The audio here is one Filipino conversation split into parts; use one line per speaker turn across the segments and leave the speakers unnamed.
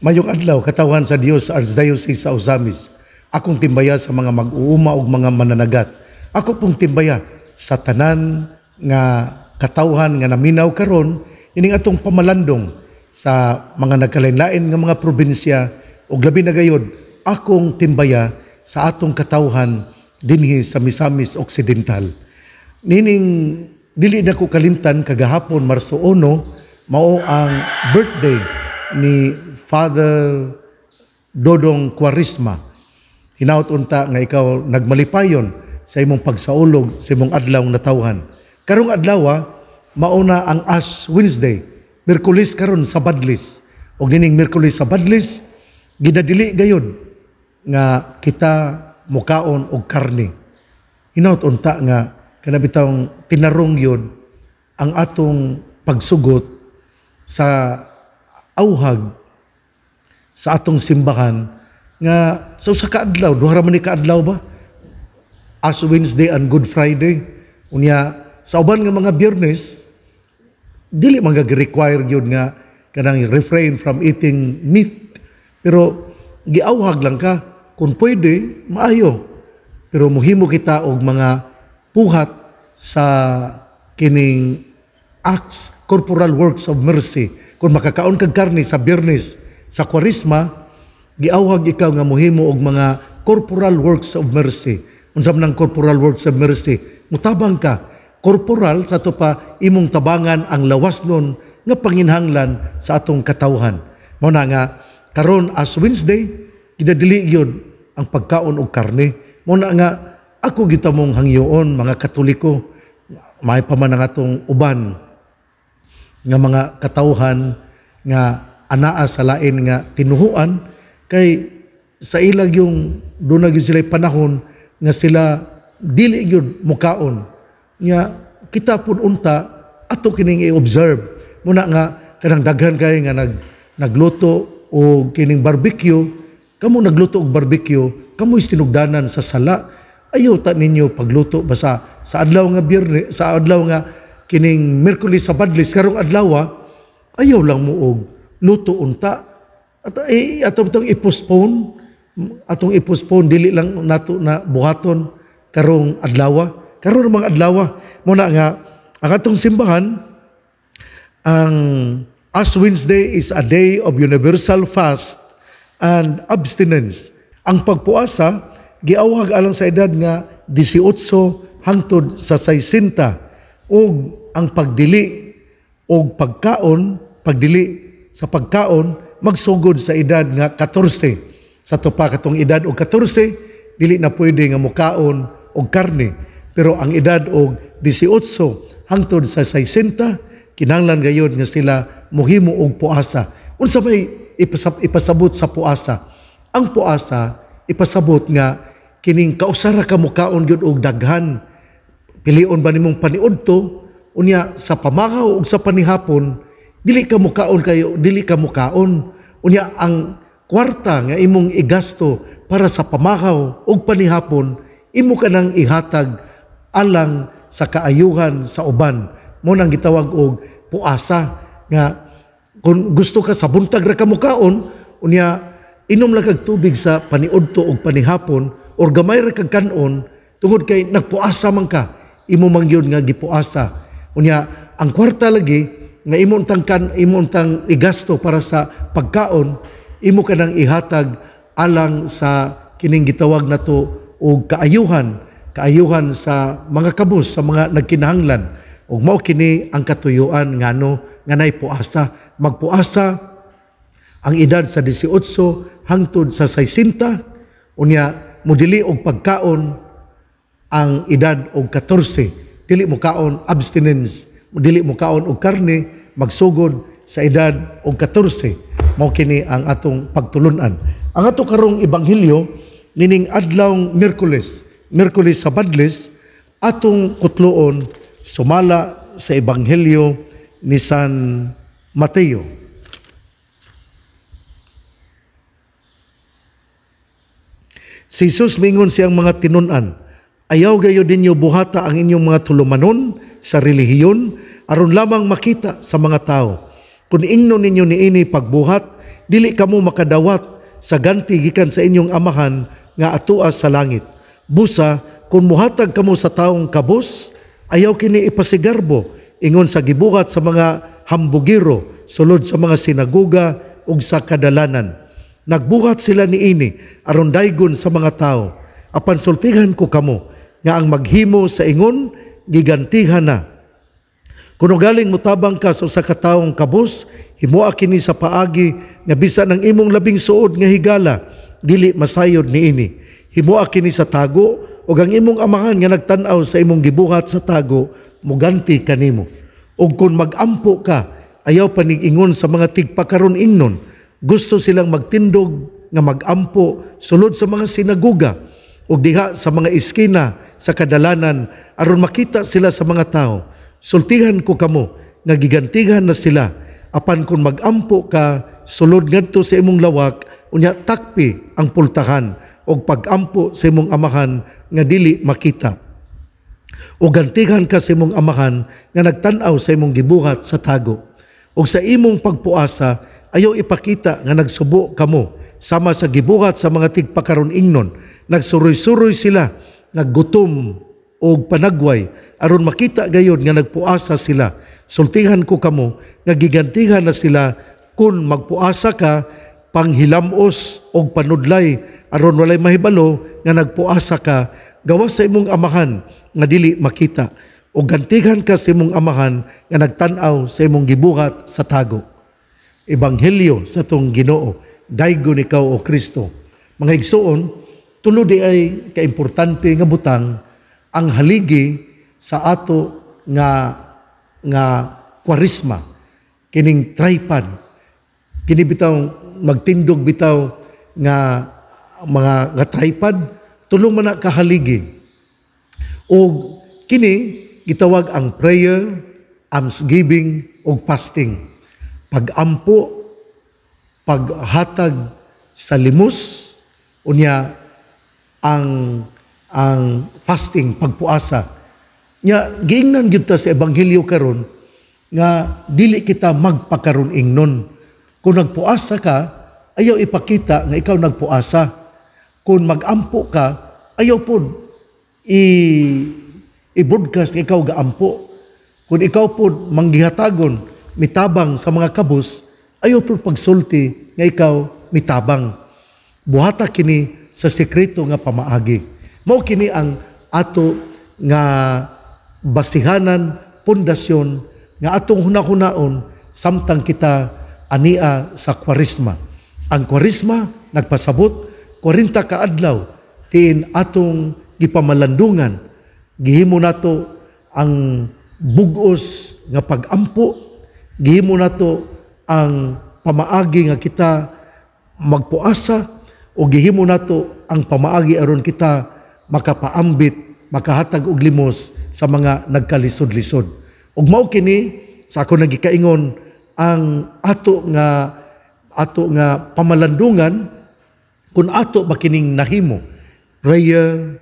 Mayong adlaw katawan sa Dios Archdiocese sa Ozamis. Akong timbaya sa mga mag-uuma ug mga mananagat. Ako pong timbaya sa tanan nga katawhan nga naminaw karon ining atong pamalandong sa mga nagkalain-lain nga mga probinsya ug labi na gayod akong timbaya sa atong katawhan dinhi sa Misamis Occidental. Nining dili na ko kalimtan kagahapon Marso 1 mao ang birthday ni Father Dodong Quarisma. Hinautunta nga ikaw nagmalipayon sa imong pagsaulog, sa imong adlaw na tawhan. Karong adlaw, ah, mauna ang Ash Wednesday, Merkulis karon sa Badlis. Og nining Merkulis sa Badlis, gidadili gayon nga kita mukaon og karne. Hinautunta nga kanabitang tinarong yun ang atong pagsugot sa auhag sa atong simbahan nga sa usa ka adlaw duha ra man ka adlaw ba as Wednesday and Good Friday unya sa uban nga mga biyernes dili man require gyud nga kanang refrain from eating meat pero giauhag lang ka kung pwede maayo pero muhimo kita og mga puhat sa kining acts corporal works of mercy kung makakaon kag karne sa biyernes sa kwarisma, giawag ikaw nga muhimo og mga corporal works of mercy. Unsam nang corporal works of mercy? Mutabang ka. Corporal sa to pa imong tabangan ang lawas nun nga panginhanglan sa atong katawhan. Mao na nga karon as Wednesday kinadili yon ang pagkaon og karne. Mao na nga ako gitamong hangyoon mga Katoliko may pa man ang atong uban nga mga katauhan nga anaa sa lain nga tinuhuan kay sa ilag yung doon na sila panahon nga sila dili gyud mukaon nga kita pud unta ato kining i-observe muna nga kanang daghan kay nga nag nagluto o kining barbecue kamo nagluto og barbecue kamo is sa sala ayo ta ninyo pagluto basa sa adlaw nga biyernes sa adlaw nga kining Merkulis sa Badlis karong adlaw ah, ayaw lang mo og luto unta at eh, ay, atong tong atong i dili lang nato na buhaton karong Adlawa. Ah. Karong mga Adlawa, ah. muna nga ang atong simbahan ang As Wednesday is a day of universal fast and abstinence. Ang pagpuasa giawhag alang sa edad nga 18 hangtod sa 60 ug ang pagdili og pagkaon pagdili sa pagkaon magsugod sa edad nga 14 sa tupa katong edad og 14 dili na pwede nga mukaon og karne pero ang edad og 18 hangtod sa 60 kinahanglan gayud nga sila mohimo og puasa unsa may ipasabot sa puasa ang puasa ipasabot nga kining kausara ka mukaon gyud og daghan Pilion ba nimong paniudto unya sa pamakaw ug sa panihapon dili ka mukaon kayo dili ka mukaon unya ang kwarta nga imong igasto para sa pamakaw ug panihapon imo ka nang ihatag alang sa kaayuhan sa uban mo nang gitawag og puasa nga kun gusto ka sa buntag ra ka mukaon unya inom lang kag tubig sa paniudto ug panihapon or gamay ra kag kanon tungod kay nagpuasa man ka imo man nga gipuasa unya ang kwarta lagi nga imo kan imo igasto para sa pagkaon imo kanang ihatag alang sa kining gitawag na to og kaayuhan kaayuhan sa mga kabus sa mga nagkinahanglan ug mao kini ang katuyuan ngano nga ano, nay puasa magpuasa ang edad sa 18 hangtod sa 60 unya modili og pagkaon ang edad og 14 dili mo kaon abstinence dili mo kaon og karne magsugod sa edad og 14 mao kini ang atong pagtulunan ang ato karong ebanghelyo nining adlaw Miyerkules Miyerkules sa Badles atong kutloon sumala sa ebanghelyo ni San Mateo Si Jesus mingon siyang mga tinunan Ayaw gayo dinyo buhata ang inyong mga tulumanon sa relihiyon, aron lamang makita sa mga tao. kun inno ninyo niini pagbuhat, dili kamo makadawat sa ganti gikan sa inyong amahan nga atua sa langit. Busa, kung muhatag kamo sa taong kabos ayaw kini ipasigarbo ingon sa gibuhat sa mga hambugiro sulod sa mga sinaguga ug sa kadalanan. Nagbuhat sila niini aron daygon sa mga tao. Apan sultihan ko kamo nga ang maghimo sa ingon gigantihan na. Kuno galing mutabang ka sa usa ka taong kabus, himua kini sa paagi nga bisan ang imong labing suod nga higala dili masayod niini. Himua kini sa tago ug ang imong amahan nga nagtan-aw sa imong gibuhat sa tago muganti kanimo. Ug kun magampo ka, ayaw panig-ingon sa mga tigpakaron ingnon. Gusto silang magtindog nga magampo sulod sa mga sinaguga og diha sa mga iskina sa kadalanan aron makita sila sa mga tao. Sultihan ko kamo nga gigantihan na sila apan kun magampo ka sulod ngadto sa imong lawak unya takpi ang pultahan og pagampo sa imong amahan nga dili makita. O gantihan ka sa imong amahan nga nagtan-aw sa imong gibuhat sa tago. og sa imong pagpuasa ayaw ipakita nga nagsubo kamo sama sa gibuhat sa mga tigpakaron ingnon Nagsuroy-suroy sila, naggutom o panagway, aron makita gayon nga nagpuasa sila. Sultihan ko kamo, nga gigantihan na sila kung magpuasa ka, panghilamos o panudlay, aron walay mahibalo nga nagpuasa ka, gawas sa imong amahan nga dili makita o gantihan ka sa imong amahan nga nagtanaw sa imong gibuhat sa tago. Ebanghelyo sa tong Ginoo, daigon ikaw o Kristo. Mga igsuon, Tulo di ay kaimportante nga butang ang haligi sa ato nga nga kwarisma kining tripod kini bitaw magtindog bitaw nga mga nga tripod tulong man ka haligi og kini gitawag ang prayer almsgiving og fasting pagampo paghatag sa limos unya ang ang fasting pagpuasa nya giingnan gyud ta sa ebanghelyo karon nga dili kita magpakaron ingnon kung nagpuasa ka ayaw ipakita nga ikaw nagpuasa kung magampo ka ayaw pod i i-broadcast nga ikaw gaampo kung ikaw pod manggihatagon mitabang sa mga kabus ayaw pod pagsulti nga ikaw mitabang buhata kini sa sekreto nga pamaagi. Mao kini ang ato nga basihanan, pundasyon nga atong hunahunaon samtang kita ania sa kwarisma. Ang kwarisma nagpasabot 40 ka adlaw tin atong gipamalandungan gihimo nato ang bugos nga pagampo gihimo nato ang pamaagi nga kita magpuasa o gihimo nato ang pamaagi aron kita makapaambit makahatag og limos sa mga nagkalisod-lisod ug mao kini sa ako nagikaingon ang ato nga ato nga pamalandungan kun ato ba kining nahimo prayer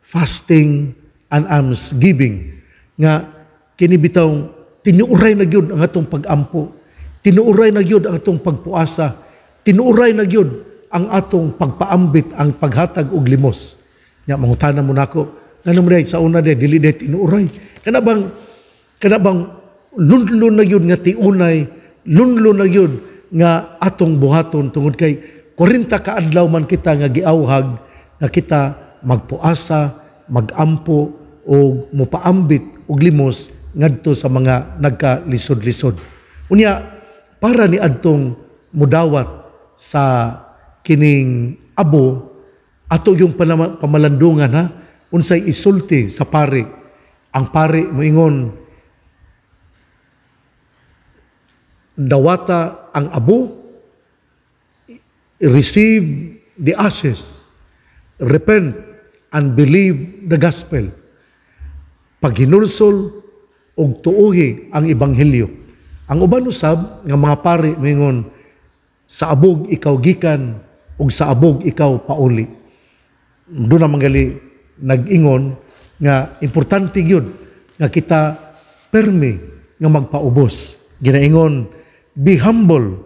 fasting and alms giving nga kini bitaw tinuuray na gyud ang atong pagampo tinuuray na gyud ang atong pagpuasa tinuuray na gyud ang atong pagpaambit ang paghatag og limos. Nya mangutana mo nako, nganong day sa una day dili day tinuray. Kana bang kana bang lunlun na yun nga tiunay, lunlun na yun nga atong buhaton tungod kay 40 ka adlaw man kita nga giawhag nga kita magpuasa, magampo o mupaambit og limos ngadto sa mga nagkalisod-lisod. Unya para ni Antong mudawat sa kining abo ato yung pamalandungan ha unsay isulti sa pari ang pari moingon dawata ang abo receive the ashes repent and believe the gospel paghinulsol og tuohi ang ebanghelyo ang uban usab nga mga pari moingon sa abog ikaw gikan ug sa abog ikaw pauli. Doon na manggali nag-ingon nga importante gyud nga kita permi nga magpaubos. Ginaingon, be humble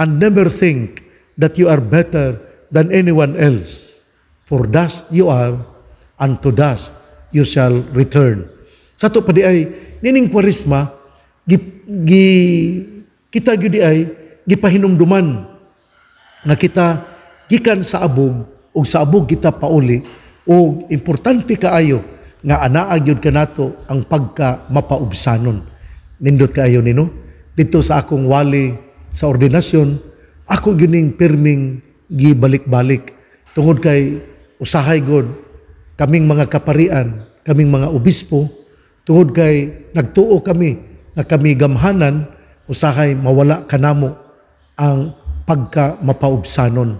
and never think that you are better than anyone else. For dust you are, and to dust you shall return. Sa ito pa di ay, nining kwarisma, gi, gi, kita gyud di ay, gipahinumduman na kita gikan sa abog o sa abog kita pauli o importante kaayo nga anaag yun kanato ang pagka mapaubsanon nindot kaayo nino dito sa akong wali sa ordinasyon ako gyuning pirming gibalik-balik tungod kay usahay gud kaming mga kaparian kaming mga obispo tungod kay nagtuo kami nga kami gamhanan usahay mawala kanamo ang pagka mapaubsanon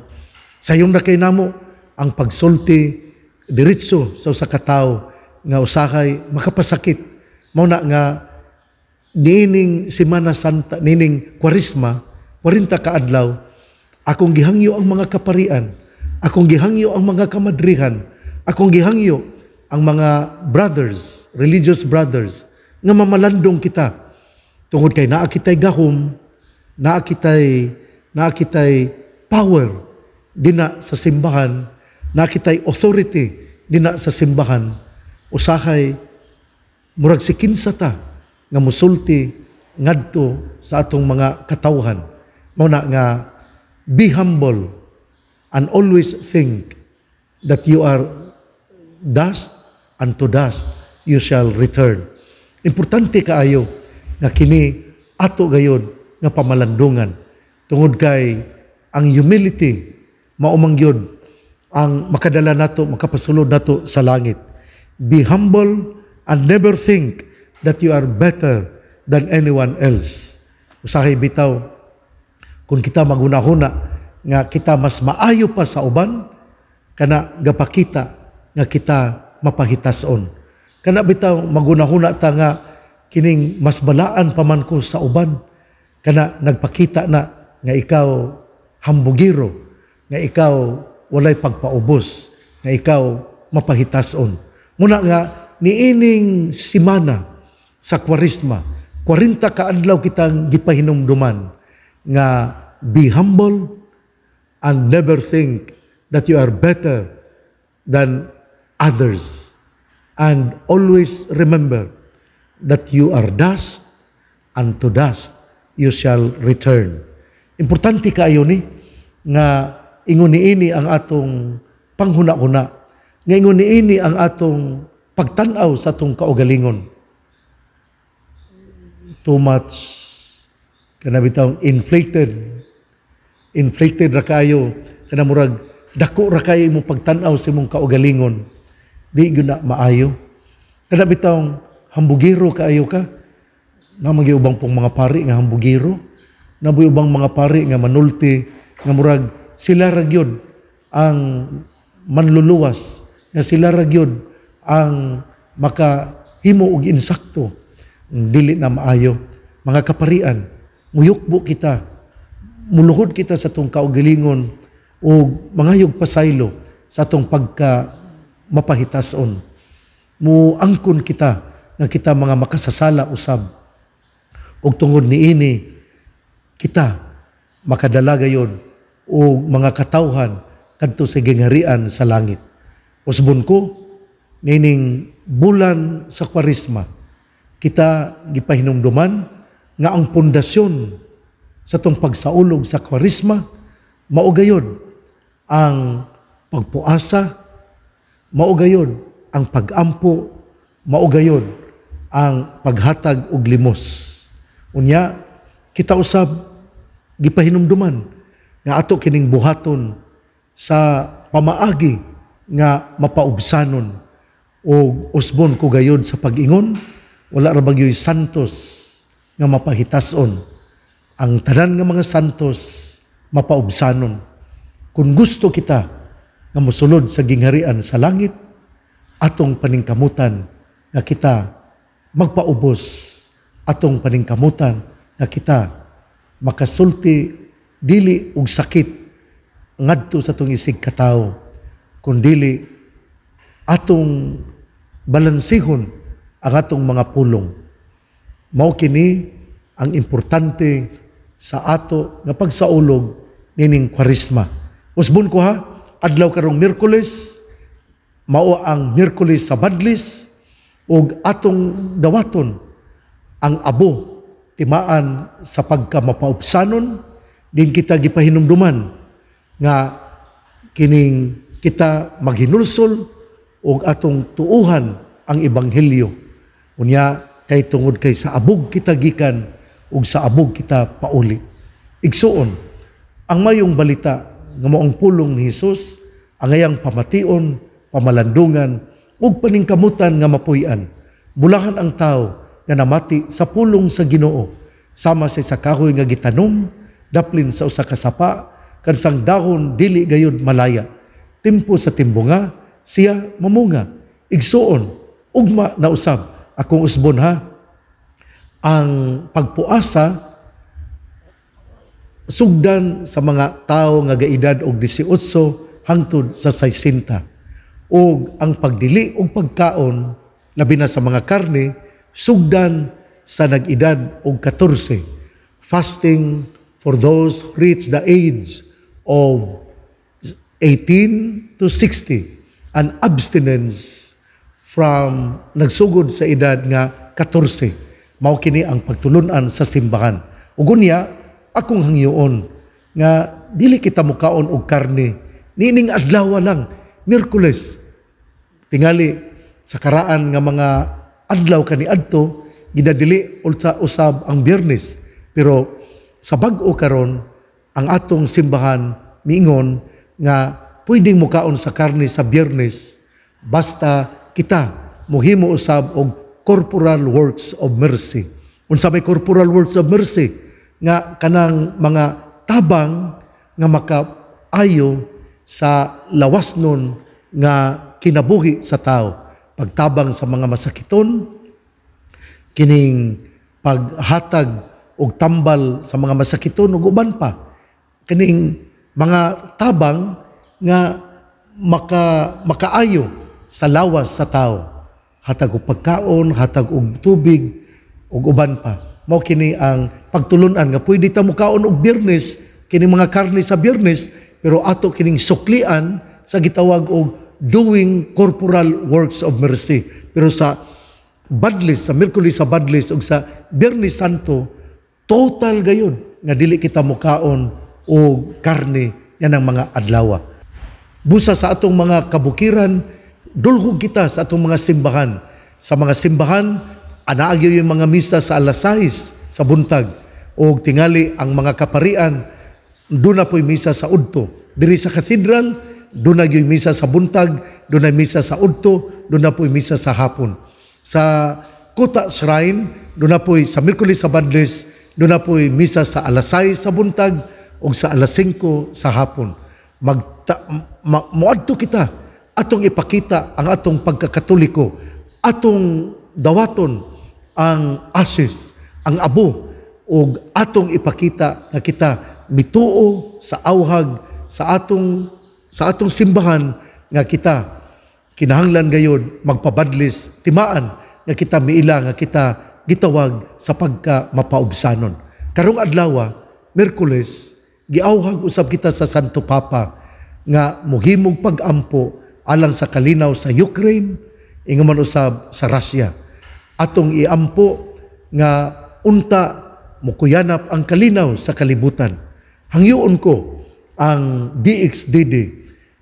Sayon na kay namo ang pagsulti diretso sa usa ka tawo nga usahay makapasakit mao na nga niining Semana Santa nining Kwarisma 40 ka adlaw akong gihangyo ang mga kaparian akong gihangyo ang mga kamadrihan akong gihangyo ang mga brothers religious brothers nga mamalandong kita tungod kay naa kitay gahom naa kitay naa kitay power dina sa simbahan, nakitay authority dina sa simbahan, usahay, murag si kinsa ta, nga musulti, ngadto sa atong mga katawhan. Muna nga, be humble and always think that you are dust and to dust you shall return. Importante kaayo nga kini ato gayod nga pamalandungan tungod kay ang humility maumang yun ang makadala nato, makapasulod nato sa langit. Be humble and never think that you are better than anyone else. Usahay bitaw, kung kita magunahuna nga kita mas maayo pa sa uban, kana gapakita nga kita mapahitason. Kana bitaw magunahuna ta nga kining mas balaan pa ko sa uban, kana nagpakita na nga ikaw hambugiro nga ikaw walay pagpaubos, nga ikaw mapahitason. Muna nga, niining simana sa kwarisma, 40 kaadlaw kitang gipahinumduman nga be humble and never think that you are better than others. And always remember that you are dust and to dust you shall return. Importante kayo ni nga ingon niini ang atong panghuna-huna nga ingon niini ang atong pagtan-aw sa atong kaugalingon too much kana bitaw inflated inflated ra kayo kana murag dako ra kayo imong pagtan-aw sa imong kaugalingon di gyud na maayo kana bitaw hambugiro kaayo ka na magyubang pong mga pari nga hambugiro nabuy ubang mga pari nga manulti nga murag sila ragyod ang manluluwas, nga sila ragyod ang makahimo og insakto, dili na maayo. Mga kaparian, muyukbo kita, muluhod kita sa tong kaugalingon o mangayog pasaylo sa tong pagka mapahitason. Muangkon kita nga kita mga makasasala usab. Og tungod ni ini, kita makadala gayon o mga katauhan kadto sa gingharian sa langit. Usbon ko, nining bulan sa kwarisma, kita gipahinumduman nga ang pundasyon sa tong pagsaulog sa kwarisma, maugayod ang pagpuasa, maugayod ang pagampo, maugayod ang paghatag og limos. Unya, kita usab gipahinumduman nga ato kining buhaton sa pamaagi nga mapaubsanon o usbon ko gayod sa pag-ingon wala ra bagyoy santos nga mapahitason ang tanan nga mga santos mapaubsanon kung gusto kita nga mosulod sa gingharian sa langit atong paningkamutan nga kita magpaubos atong paningkamutan nga kita makasulti dili og sakit ngadto sa tong isig katawo dili atong balansehon ang atong mga pulong mao kini ang importante sa ato nga pagsaulog nining kwarisma usbon ko ha adlaw karong Miyerkules mao ang Miyerkules sa Badlis og atong dawaton ang abo timaan sa pagkamapaupsanon din kita gipahinumduman nga kining kita maghinulsol og atong tuuhan ang ebanghelyo. Unya kay tungod kay sa abog kita gikan ug sa abog kita pauli. Igsuon ang mayong balita nga maong pulong ni Hesus ang ayang pamation, pamalandungan ug paningkamutan nga mapuy-an. Bulahan ang tao nga namati sa pulong sa Ginoo sama sa kahoy nga gitanom daplin sa usa ka sapa kansang dahon dili gayud malaya timpo sa timbunga siya mamunga igsuon ugma na usab akong usbon ha ang pagpuasa sugdan sa mga tao nga gaedad og 18 hangtod sa 60 ug ang pagdili og pagkaon labi na sa mga karne sugdan sa nag-edad og 14 fasting for those who reach the age of 18 to 60 an abstinence from nagsugod sa edad nga 14 mao kini ang pagtulunan sa simbahan ugon niya akong hangyoon nga dili kita mukaon og karne nining adlaw lang Miyerkules tingali sa karaan nga mga adlaw kani adto gidadili ulsa usab ang Biyernes pero sa bag-o karon ang atong simbahan miingon nga pwedeng mukaon sa karne sa biyernes basta kita mohimo usab og corporal works of mercy. Unsa may corporal works of mercy nga kanang mga tabang nga makaayo sa lawas nun nga kinabuhi sa tao. Pagtabang sa mga masakiton, kining paghatag og tambal sa mga masakiton ug uban pa kining mga tabang nga maka makaayo sa lawas sa tao hatag og pagkaon hatag og tubig ug uban pa mao kini ang pagtulunan nga pwede ta mukaon og birnes kini mga karne sa birnes pero ato kining suklian sa gitawag og doing corporal works of mercy pero sa Badlis, sa Merkulis sa Badlis og sa birnes Santo, Total gayon nga dili kita mukaon o karne yan ang mga adlawa. Busa sa atong mga kabukiran, dulhog kita sa atong mga simbahan. Sa mga simbahan, anaagyo yung mga misa sa alas 6 sa buntag o tingali ang mga kaparian doon na po'y misa sa udto. Diri sa katedral, doon na yung misa sa buntag, doon na misa sa udto, doon na po'y misa sa hapon. Sa Kuta Shrine, doon na po'y sa Merkulis sa Badles, doon na po'y misa sa alasay sa buntag o sa alas 5 sa hapon. Magta, ma, muadto kita atong ipakita ang atong pagkakatoliko, atong dawaton ang asis, ang abo, o atong ipakita na kita mituo sa awhag sa atong sa atong simbahan nga kita kinahanglan gayon magpabadlis timaan nga kita miila nga kita gitawag sa pagka mapaubsanon. Karong adlaw, ah, Merkules, giawhag usab kita sa Santo Papa nga muhimog pag-ampo alang sa kalinaw sa Ukraine, ingaman usab sa Russia. Atong iampo nga unta mukuyanap ang kalinaw sa kalibutan. Hangyoon ko ang DXDD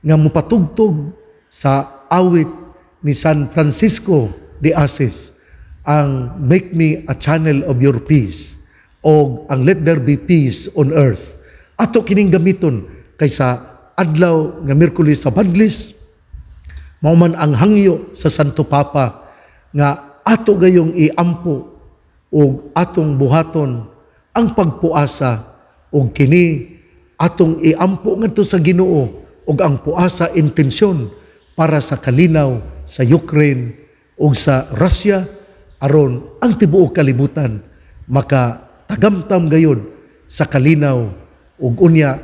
nga mupatugtog sa awit ni San Francisco de Assis ang make me a channel of your peace o ang let there be peace on earth. Ato kining gamiton kaysa adlaw nga Merkulis sa Badlis, mao man ang hangyo sa Santo Papa nga ato gayong iampo o atong buhaton ang pagpuasa o kini atong iampo ngadto sa Ginoo o ang puasa intensyon para sa kalinaw sa Ukraine o sa Russia aron ang tibuok kalibutan maka tagamtam gayon sa kalinaw ug unya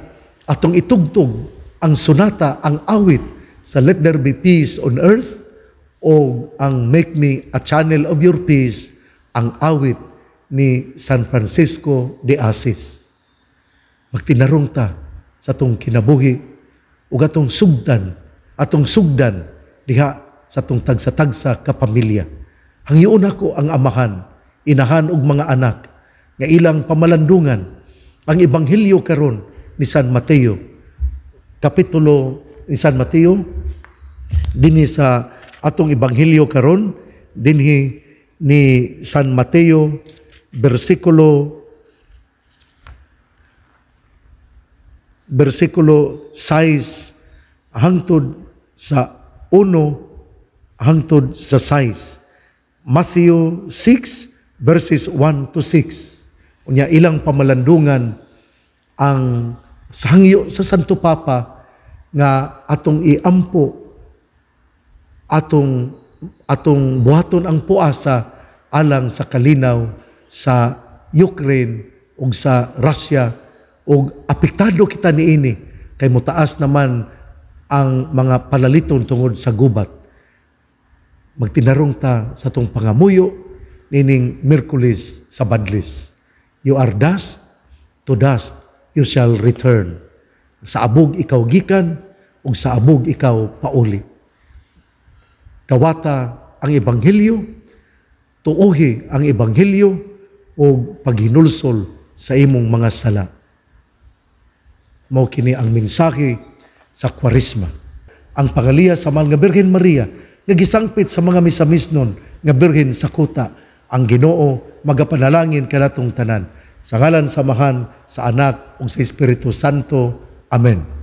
atong itugtog ang sunata ang awit sa Let There Be Peace on Earth o ang Make Me a Channel of Your Peace ang awit ni San Francisco de Assis. Magtinarong ta sa tong kinabuhi ug atong sugdan atong sugdan diha sa tong tagsa-tagsa kapamilya. Hangyoon ako ang amahan, inahan ug mga anak, nga ilang pamalandungan ang Ebanghelyo karon ni San Mateo. Kapitulo ni San Mateo, dinhi sa atong Ebanghelyo karon dinhi ni San Mateo, versikulo, versikulo 6 hangtod sa 1 hangtod sa 6. Matthew 6 verses 1 to 6. Unya ilang pamalandungan ang sangyo sa Santo Papa nga atong iampo atong atong buhaton ang puasa alang sa kalinaw sa Ukraine ug sa Russia ug apektado kita niini kay motaas naman ang mga palaliton tungod sa gubat magtinarong ta sa tong pangamuyo nining Merkulis sa badlis. You are dust, to dust you shall return. Sa abog ikaw gikan, ug sa abog ikaw pauli. Kawata ang ebanghelyo, tuohi ang ebanghelyo, ug paghinulsol sa imong mga sala. Mao kini ang mensahe sa kwarisma. Ang pangaliya sa mahal nga Birhen Maria nga gisangpit sa mga misamisnon nga birhen sa kuta ang Ginoo magapanalangin kanatong tanan sa ngalan samahan sa anak ug sa Espiritu Santo Amen